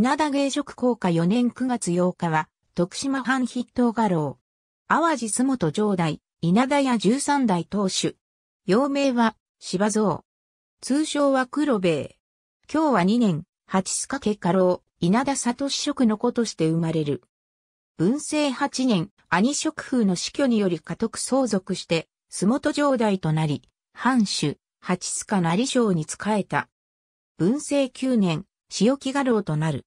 稲田芸職効果4年9月8日は、徳島藩筆頭画廊。淡路洲本城代、稲田屋十三代当主。幼名は、芝蔵。通称は黒兵衛。今日は2年、八須掛家老、稲田里職の子として生まれる。文政8年、兄職風の死去により家督相続して、洲本城代となり、藩主、八須賀成将に仕えた。文政9年、塩木画廊となる。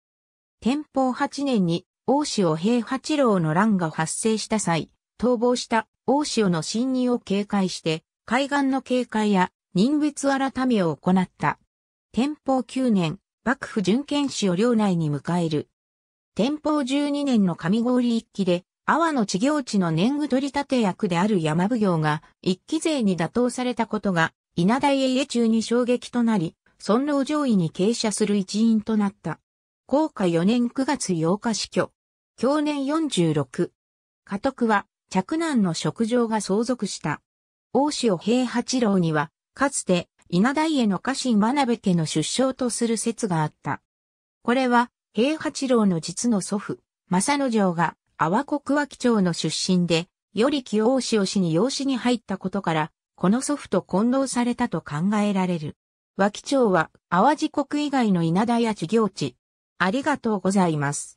天保8年に大塩平八郎の乱が発生した際、逃亡した大塩の侵入を警戒して、海岸の警戒や人物改めを行った。天保9年、幕府巡検使を領内に迎える。天保12年の上郡一揆で、阿波の地行地の年貢取り立て役である山奉行が一揆勢に打倒されたことが稲田家家中に衝撃となり、尊老上位に傾斜する一員となった。高下4年9月8日死去。去年46。家督は、嫡男の職場が相続した。大塩平八郎には、かつて、稲田への家臣真鍋家の出生とする説があった。これは、平八郎の実の祖父、正野城が、阿波国脇町の出身で、より清大塩氏に養子に入ったことから、この祖父と混同されたと考えられる。和町は淡路国以外の稲田や事業地。ありがとうございます。